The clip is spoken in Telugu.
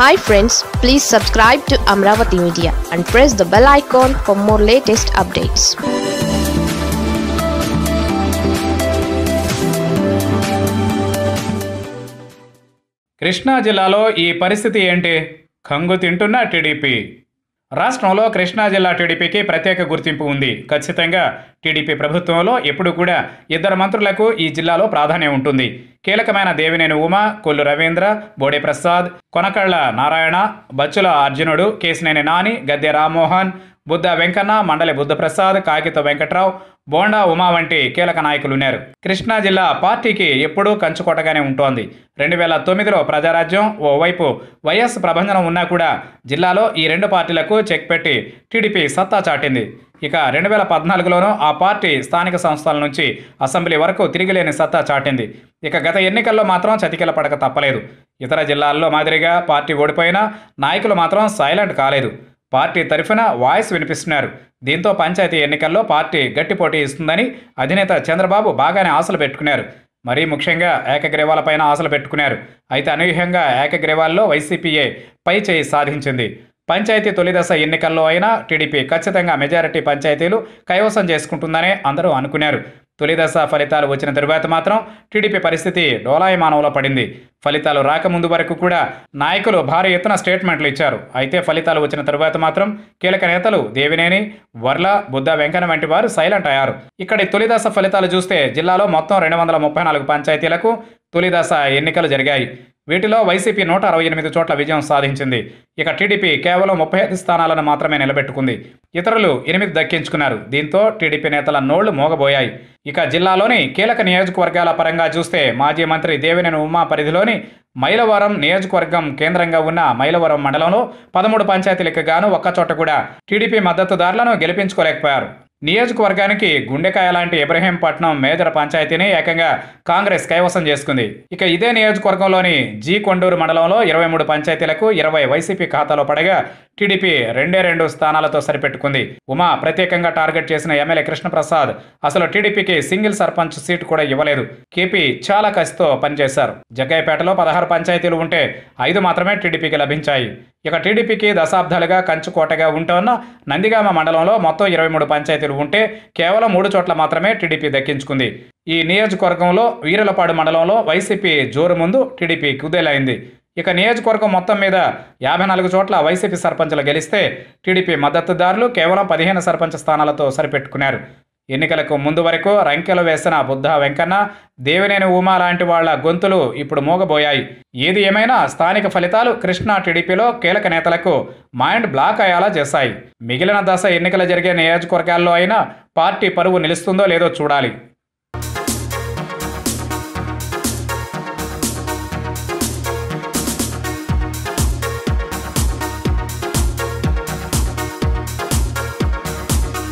hi friends please subscribe to Amaravati media and press the bell icon for more latest updates Krishna జిల్లాలో ఈ పరిస్థితి ఏంటి కంగు తింటున్న టీడీపీ రాష్ట్రంలో కృష్ణా జిల్లా టీడీపీకి ప్రత్యేక గుర్తింపు ఉంది ఖచ్చితంగా టీడీపీ ప్రభుత్వంలో ఎప్పుడు కూడా ఇద్దరు మంత్రులకు ఈ జిల్లాలో ప్రాధాన్యం ఉంటుంది కీలకమైన దేవినేని ఉమ కొల్లు రవీంద్ర బోడే ప్రసాద్ కొనకళ్ళ నారాయణ బచ్చుల అర్జునుడు కేసినేని నాని గద్దె రామ్మోహన్ బుద్ధ వెంకన్న మండలి బుద్ధప్రసాద్ కాకిత వెంకట్రావు బోండా ఉమా వంటి కీలక నాయకులున్నారు కృష్ణా జిల్లా పార్టీకి ఎప్పుడూ కంచుకోటగానే ఉంటోంది రెండు వేల తొమ్మిదిలో ప్రజారాజ్యం ఓవైపు వైఎస్ ప్రభంజనం ఉన్నా కూడా జిల్లాలో ఈ రెండు పార్టీలకు చెక్ పెట్టి టీడీపీ సత్తా చాటింది ఇక రెండు వేల పద్నాలుగులోనూ ఆ పార్టీ స్థానిక సంస్థల నుంచి అసెంబ్లీ వరకు తిరిగిలేని సత్తా చాటింది ఇక గత ఎన్నికల్లో మాత్రం చతికిల పడక తప్పలేదు ఇతర జిల్లాల్లో మాదిరిగా పార్టీ ఓడిపోయినా నాయకులు మాత్రం సైలెంట్ కాలేదు పార్టీ తరఫున వాయిస్ వినిపిస్తున్నారు దీంతో పంచాయతీ ఎన్నికల్లో పార్టీ గట్టి పోటీ ఇస్తుందని అధినేత చంద్రబాబు బాగానే ఆశలు పెట్టుకున్నారు మరీ ముఖ్యంగా ఏకగ్రీవాలపైన ఆశలు పెట్టుకున్నారు అయితే అనూహ్యంగా ఏకగ్రీవాల్లో వైసీపీఏ పై చేయి సాధించింది పంచాయతీ తొలిదశ ఎన్నికల్లో అయినా టీడీపీ ఖచ్చితంగా మెజారిటీ పంచాయతీలు కైవసం చేసుకుంటుందనే అందరూ అనుకున్నారు తొలిదశ ఫలితాలు వచ్చిన తరువాత మాత్రం టీడీపీ పరిస్థితి డోలాయమానంలో పడింది ఫలితాలు రాకముందు వరకు కూడా నాయకులు భారీ ఎత్తున స్టేట్మెంట్లు ఇచ్చారు అయితే ఫలితాలు వచ్చిన తరువాత మాత్రం కీలక నేతలు దేవినేని వర్ల బుద్ధ వెంకన్న వంటి వారు సైలెంట్ అయ్యారు ఇక్కడి తొలిదశ ఫలితాలు చూస్తే జిల్లాలో మొత్తం రెండు వందల ముప్పై నాలుగు పంచాయతీలకు తొలిదశ ఎన్నికలు జరిగాయి వీటిలో వైసీపీ నూట అరవై ఎనిమిది చోట్ల విజయం సాధించింది ఇక టీడీపీ కేవలం ముప్పై ఐదు స్థానాలను మాత్రమే నిలబెట్టుకుంది ఇతరులు ఎనిమిది దక్కించుకున్నారు దీంతో టీడీపీ నేతల నోళ్లు మోగబోయాయి ఇక జిల్లాలోని కీలక నియోజకవర్గాల పరంగా చూస్తే మాజీ మంత్రి దేవినేని ఉమా పరిధిలోని మైలవరం నియోజకవర్గం కేంద్రంగా ఉన్న మైలవరం మండలంలో పదమూడు పంచాయతీలకు గాను ఒక్కచోట కూడా టీడీపీ మద్దతుదారులను గెలిపించుకోలేకపోయారు నియోజకవర్గానికి గుండెకాయ లాంటి ఇబ్రహీంపట్నం మేదర పంచాయతీని ఏకంగా కాంగ్రెస్ కైవసం చేసుకుంది ఇక ఇదే నియోజకవర్గంలోని జీ కొండూరు మండలంలో ఇరవై మూడు పంచాయతీలకు ఇరవై వైసీపీ ఖాతాలో పడగా టీడీపీ రెండే రెండు స్థానాలతో సరిపెట్టుకుంది ఉమా ప్రత్యేకంగా టార్గెట్ చేసిన ఎమ్మెల్యే కృష్ణప్రసాద్ అసలు టీడీపీకి సింగిల్ సర్పంచ్ సీటు కూడా ఇవ్వలేదు కేపీ చాలా కసితో పనిచేశారు జగ్గయ్యపేటలో పదహారు పంచాయతీలు ఉంటే ఐదు మాత్రమే టీడీపీకి లభించాయి ఇక టీడీపీకి దశాబ్దాలుగా కంచుకోటగా ఉంటున్న నందిగామ మండలంలో మొత్తం ఇరవై మూడు పంచాయతీలు ఉంటే కేవలం మూడు చోట్ల మాత్రమే టీడీపీ దక్కించుకుంది ఈ నియోజకవర్గంలో వీరలపాడు మండలంలో వైసీపీ జోరు ముందు టీడీపీ కుదేలైంది ఇక నియోజకవర్గం మొత్తం మీద యాభై నాలుగు చోట్ల వైసీపీ సర్పంచ్లు గెలిస్తే టీడీపీ మద్దతుదారులు కేవలం పదిహేను సర్పంచ్ స్థానాలతో సరిపెట్టుకున్నారు ఎన్నికలకు ముందు వరకు రంకెలు వేసిన బుద్ధ వెంకన్న దేవినేని ఉమా లాంటి వాళ్ల గొంతులు ఇప్పుడు మూగబోయాయి ఏది ఏమైనా స్థానిక ఫలితాలు కృష్ణా టీడీపీలో కీలక నేతలకు మైండ్ బ్లాక్ అయ్యేలా చేశాయి మిగిలిన దశ ఎన్నికలు జరిగే నియోజకవర్గాల్లో అయినా పార్టీ పరువు నిలుస్తుందో లేదో చూడాలి